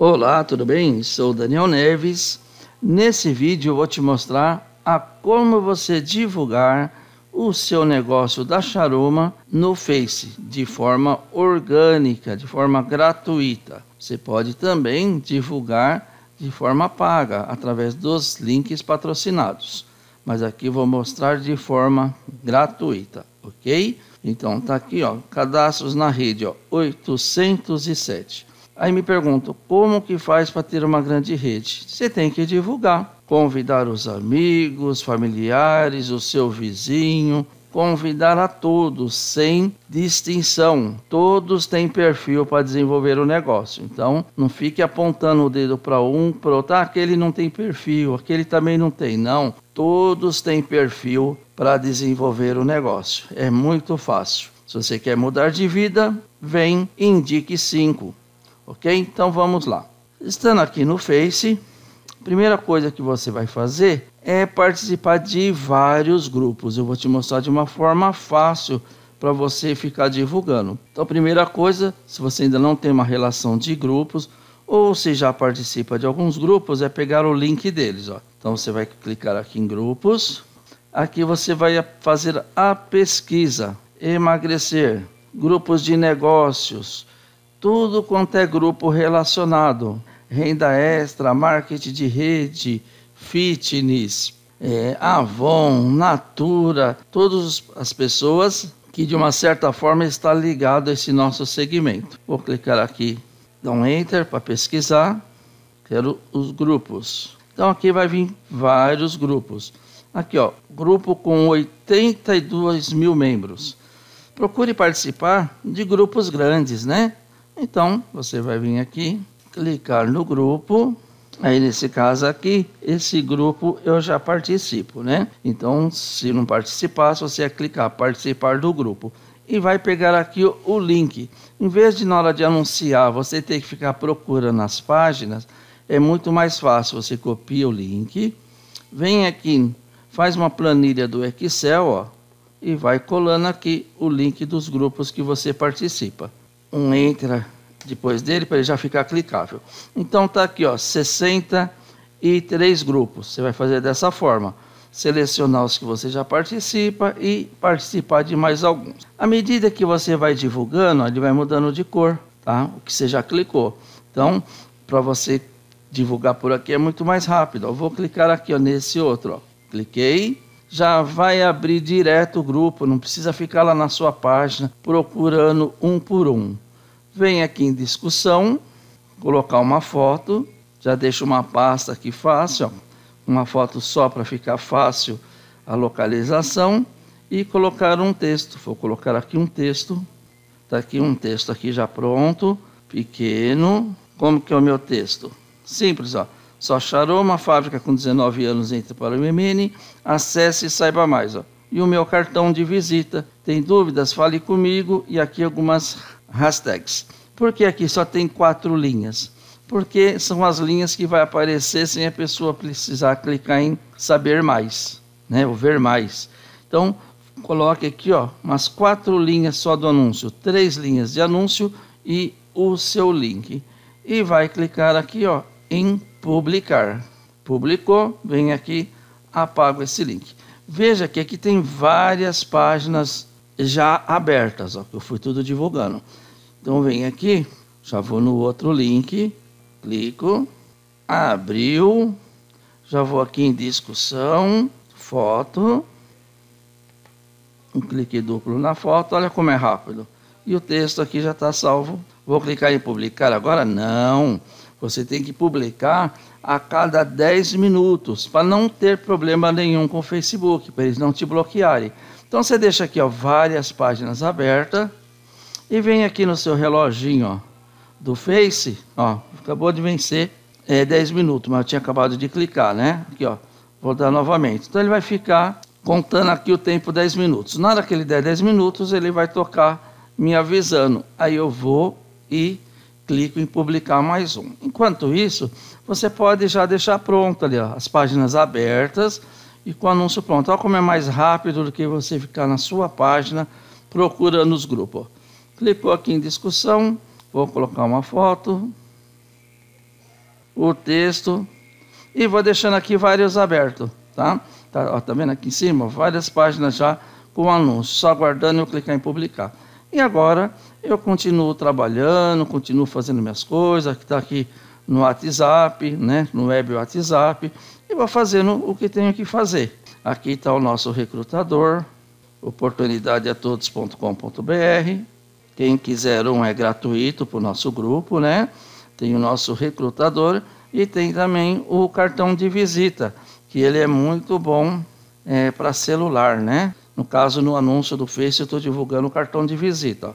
Olá, tudo bem? Sou Daniel Neves. Nesse vídeo vou te mostrar a como você divulgar o seu negócio da Charoma no Face de forma orgânica, de forma gratuita. Você pode também divulgar de forma paga através dos links patrocinados, mas aqui vou mostrar de forma gratuita, ok? Então tá aqui, ó, cadastros na rede, ó, 807. Aí me pergunto, como que faz para ter uma grande rede? Você tem que divulgar, convidar os amigos, familiares, o seu vizinho, convidar a todos, sem distinção. Todos têm perfil para desenvolver o negócio. Então, não fique apontando o dedo para um, para outro, ah, aquele não tem perfil, aquele também não tem. Não, todos têm perfil para desenvolver o negócio. É muito fácil. Se você quer mudar de vida, vem, indique cinco. Ok? Então vamos lá. Estando aqui no Face, a primeira coisa que você vai fazer é participar de vários grupos. Eu vou te mostrar de uma forma fácil para você ficar divulgando. Então, primeira coisa, se você ainda não tem uma relação de grupos ou se já participa de alguns grupos, é pegar o link deles. Ó. Então, você vai clicar aqui em grupos. Aqui você vai fazer a pesquisa, emagrecer, grupos de negócios, tudo quanto é grupo relacionado, renda extra, marketing de rede, fitness, é, Avon, Natura, todas as pessoas que de uma certa forma está ligado a esse nosso segmento. Vou clicar aqui, dar um enter para pesquisar. Quero os grupos. Então aqui vai vir vários grupos. Aqui ó, grupo com 82 mil membros. Procure participar de grupos grandes, né? Então, você vai vir aqui, clicar no grupo. Aí, nesse caso aqui, esse grupo eu já participo, né? Então, se não participar, você é clicar participar do grupo. E vai pegar aqui o, o link. Em vez de, na hora de anunciar, você ter que ficar procurando nas páginas, é muito mais fácil. Você copia o link, vem aqui, faz uma planilha do Excel, ó, e vai colando aqui o link dos grupos que você participa um entra depois dele para ele já ficar clicável. Então está aqui, ó, 63 grupos. Você vai fazer dessa forma. Selecionar os que você já participa e participar de mais alguns. À medida que você vai divulgando, ele vai mudando de cor, tá? O que você já clicou. Então, para você divulgar por aqui é muito mais rápido. Eu vou clicar aqui ó, nesse outro. Ó. Cliquei, já vai abrir direto o grupo, não precisa ficar lá na sua página procurando um por um. Vem aqui em discussão, colocar uma foto, já deixa uma pasta aqui fácil, ó, uma foto só para ficar fácil a localização e colocar um texto. Vou colocar aqui um texto, está aqui um texto aqui já pronto, pequeno. Como que é o meu texto? Simples, ó. Só charou uma fábrica com 19 anos, entra para o MMN, acesse e saiba mais. Ó. E o meu cartão de visita. Tem dúvidas? Fale comigo e aqui algumas hashtags. Por que aqui só tem quatro linhas? Porque são as linhas que vai aparecer sem a pessoa precisar clicar em saber mais, né? Ou ver mais. Então, coloque aqui, ó, umas quatro linhas só do anúncio, três linhas de anúncio e o seu link. E vai clicar aqui, ó, em publicar. Publicou, vem aqui, apago esse link. Veja que aqui tem várias páginas já abertas, ó, eu fui tudo divulgando. Então vem aqui, já vou no outro link, clico, abriu, já vou aqui em discussão, foto, um clique duplo na foto, olha como é rápido. E o texto aqui já está salvo. Vou clicar em publicar agora? Não. Você tem que publicar a cada 10 minutos, para não ter problema nenhum com o Facebook, para eles não te bloquearem. Então você deixa aqui ó, várias páginas abertas e vem aqui no seu reloginho ó, do Face, ó, acabou de vencer é, 10 minutos, mas eu tinha acabado de clicar, né? Aqui, ó, vou dar novamente. Então ele vai ficar contando aqui o tempo 10 minutos. Na hora que ele der 10 minutos, ele vai tocar me avisando. Aí eu vou e clico em publicar mais um. Enquanto isso, você pode já deixar pronto ali ó, as páginas abertas e com o anúncio pronto. Olha como é mais rápido do que você ficar na sua página procurando os grupos. Clicou aqui em discussão, vou colocar uma foto, o texto e vou deixando aqui vários abertos, tá? Tá, ó, tá vendo aqui em cima? Várias páginas já com anúncio, só aguardando eu clicar em publicar. E agora eu continuo trabalhando, continuo fazendo minhas coisas, que está aqui no WhatsApp, né, no web WhatsApp, e vou fazendo o que tenho que fazer. Aqui está o nosso recrutador, oportunidadeatodos.com.br. Quem quiser um é gratuito para o nosso grupo, né? Tem o nosso recrutador e tem também o cartão de visita, que ele é muito bom é, para celular, né? No caso, no anúncio do Face, eu estou divulgando o cartão de visita. Ó.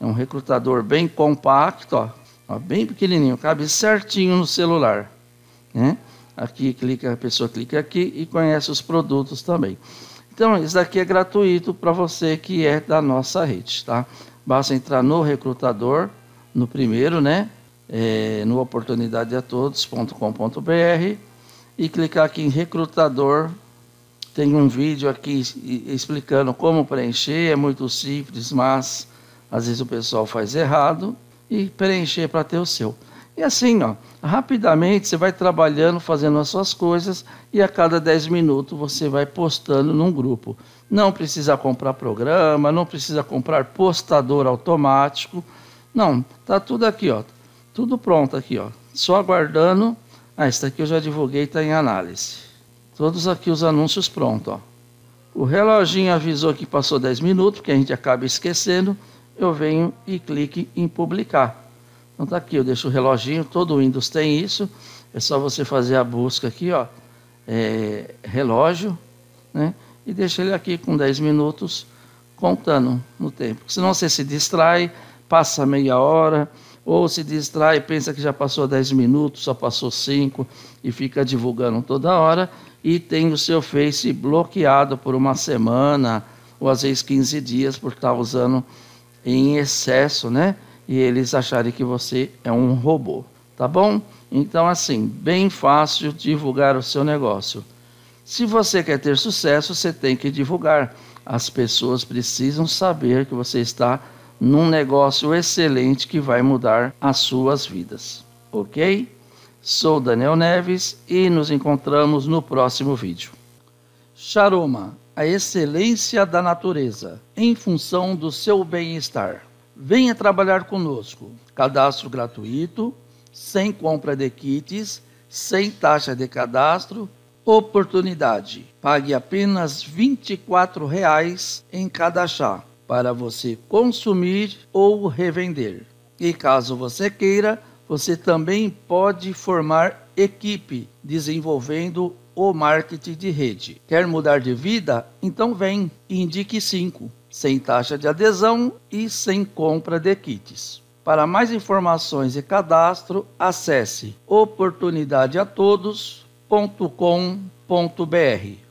É um recrutador bem compacto, ó, ó, bem pequenininho, cabe certinho no celular. Né? Aqui clica, a pessoa clica aqui e conhece os produtos também. Então, isso daqui é gratuito para você que é da nossa rede, tá? Basta entrar no recrutador, no primeiro, né? É, no oportunidadeatodos.com.br e clicar aqui em recrutador tem um vídeo aqui explicando como preencher, é muito simples, mas às vezes o pessoal faz errado e preencher para ter o seu. E assim, ó, rapidamente você vai trabalhando, fazendo as suas coisas e a cada 10 minutos você vai postando num grupo. Não precisa comprar programa, não precisa comprar postador automático. Não, tá tudo aqui, ó. Tudo pronto aqui, ó. Só aguardando. Ah, esta aqui eu já divulguei, está em análise. Todos aqui os anúncios prontos. Ó. O reloginho avisou que passou 10 minutos, porque a gente acaba esquecendo. Eu venho e clique em publicar. Então tá aqui, eu deixo o reloginho, todo Windows tem isso. É só você fazer a busca aqui, ó, é, relógio, né? E deixa ele aqui com 10 minutos contando no tempo. Senão você se distrai, passa meia hora, ou se distrai, pensa que já passou 10 minutos, só passou 5 e fica divulgando toda hora e tem o seu Face bloqueado por uma semana ou às vezes 15 dias por estar usando em excesso, né? E eles acharem que você é um robô, tá bom? Então, assim, bem fácil divulgar o seu negócio. Se você quer ter sucesso, você tem que divulgar. As pessoas precisam saber que você está num negócio excelente que vai mudar as suas vidas, ok? Sou Daniel Neves e nos encontramos no próximo vídeo. Charoma, a excelência da natureza, em função do seu bem-estar. Venha trabalhar conosco. Cadastro gratuito, sem compra de kits, sem taxa de cadastro, oportunidade. Pague apenas R$ 24,00 em cada chá para você consumir ou revender. E caso você queira, você também pode formar equipe desenvolvendo o marketing de rede. Quer mudar de vida? Então vem, indique 5, sem taxa de adesão e sem compra de kits. Para mais informações e cadastro, acesse oportunidadeatodos.com.br.